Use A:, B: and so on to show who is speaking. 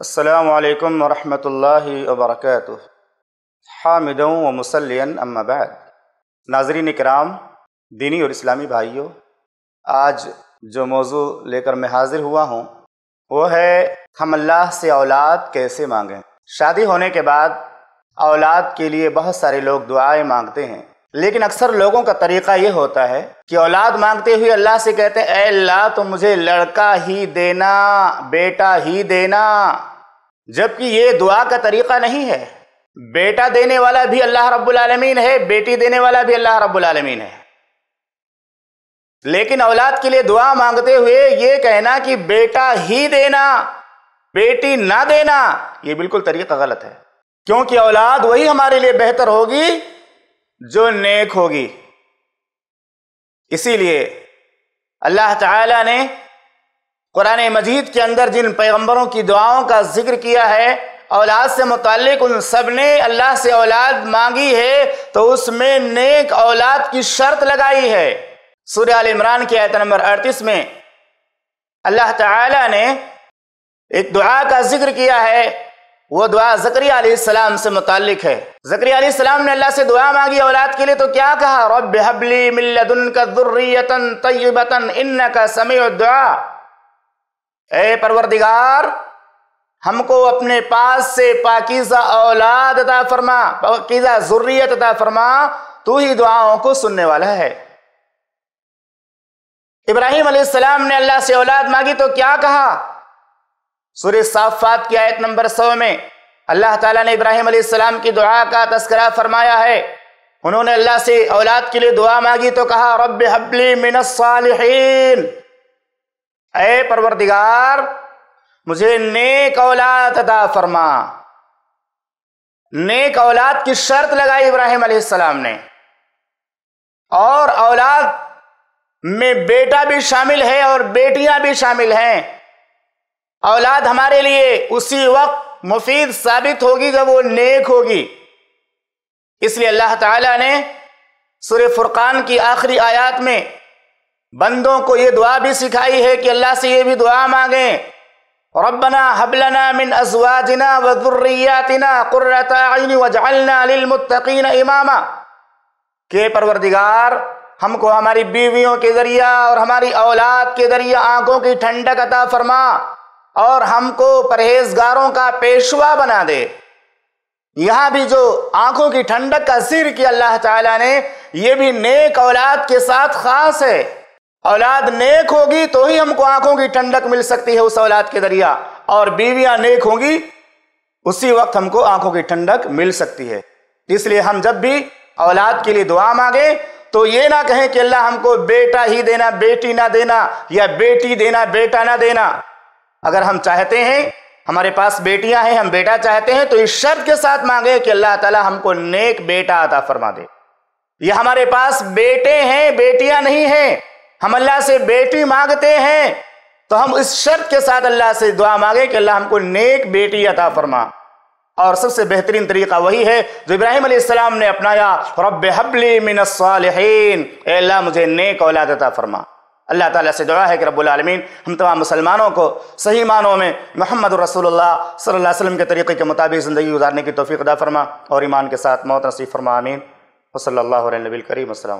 A: असलकम वरहमल वबरक हामिद व मुसलिन अम्माबाद नाजरीन कराम दीनी और इस्लामी भाइयों आज जो मौजू लेकर मैं हाजिर हुआ हूँ वो है हम अल्लाह से औलाद कैसे मांगें शादी होने के बाद औलाद के लिए बहुत सारे लोग दुआएं मांगते हैं लेकिन अक्सर लोगों का तरीका ये होता है कि औलाद मांगते हुए अल्लाह से कहते हैं अल्लाह तो मुझे लड़का ही देना बेटा ही देना जबकि ये दुआ का तरीका नहीं है बेटा देने वाला भी अल्लाह रब्बुल है बेटी देने वाला भी अल्लाह रब्बुल है लेकिन औलाद के लिए दुआ मांगते हुए ये कहना कि बेटा ही देना बेटी ना देना ये बिल्कुल तरीका गलत है क्योंकि औलाद वही हमारे लिए बेहतर होगी जो नेक होगी इसीलिए अल्लाह ताला ने कुरान मजीद के अंदर जिन पैगंबरों की दुआओं का जिक्र किया है औलाद से मुतक उन सब ने अल्लाह से औलाद मांगी है तो उसमें नेक औलाद की शर्त लगाई है सूर्य आल इमरान की आयत नंबर अड़तीस में अल्लाह ताला ने एक दुआ का जिक्र किया है वो दुआ जक्रियालाम से मुतल है जक्रिया ने अल्लाह से दुआ मांगी औलाद के लिए तो क्या कहा रब हबली मिल्लदन का दुर्रियतन तयबतन इन्न का समय दुआ ए परवरदिगार हमको अपने पास से पाकिजा औलाद अदा फरमा पाकिजा जुर्रियत अदा फरमा तू ही दुआओं को सुनने वाला है इब्राहिम ने अल्लाह से औलाद मांगी तो क्या कहा सूर्य साफात की आयत नंबर सौ में अल्लाह ताला ने इब्राहिम अलैहिस्सलाम की दुआ का तस्करा फरमाया है उन्होंने अल्लाह से औलाद के लिए दुआ मांगी तो कहा रब हबली मिनसालहीन अय परवरदिगार मुझे नेक औलाद अदा फरमा नेक औलाद की शर्त लगाई इब्राहिम अलैहिस्सलाम ने और औलाद में बेटा भी शामिल है और बेटियां भी शामिल हैं औलाद हमारे लिए उसी वक्त मुफीद साबित होगी जब वो नेक होगी इसलिए अल्लाह ताला ने सुर फुरकान की आखिरी आयात में बंदों को ये दुआ भी सिखाई है कि अल्लाह से ये भी दुआ मांगें रबना हबलना मिन अजवाजना वजुर्रियातना इमामा के परवरदिगार हमको हमारी बीवियों के ज़रिया और हमारी औलाद के ज़रिया आंखों की ठंडक अता फरमा और हमको परहेजगारों का पेशवा बना दे यहां भी जो आंखों की ठंडक का सिर किया अल्लाह ताला ने यह भी नेक औलाद के साथ खास है औलाद नेक होगी तो ही हमको आंखों की ठंडक मिल सकती है उस औलाद के जरिया और बीवियां नेक होंगी उसी वक्त हमको आंखों की ठंडक मिल सकती है इसलिए हम जब भी औलाद के लिए दुआ मांगे तो ये ना कहें कि अल्लाह हमको बेटा ही देना बेटी ना देना या बेटी देना बेटा ना देना अगर हम चाहते हैं हमारे पास बेटियां हैं हम बेटा चाहते हैं तो इस शर्त के साथ मांगे कि अल्लाह ताला हमको नेक बेटा अता फरमा दे ये हमारे पास बेटे हैं बेटियां नहीं हैं हम अल्लाह से बेटी मांगते हैं तो हम इस शर्त के साथ अल्लाह से दुआ मांगे कि अल्लाह हमको नेक बेटी अता फरमा और सबसे बेहतरीन तरीका वही है जो इब्राहिम ने अपनाया रब हबली मिन अल्लाह मुझे नेक औलाद अता फरमा अल्लाह ताला से दुआ है कि रब्लमीन हम तमाम मुसलमानों को सही मानों में मोहम्मद रसूलुल्लाह सल्लल्लाहु अलैहि वसल्लम के तरीके के मुताबिक ज़िंदगी गुजारने की तोफ़ी अदा फरमा और ईमान के साथ मौत नसीब फरमा आमीन वसल नबील करीम असल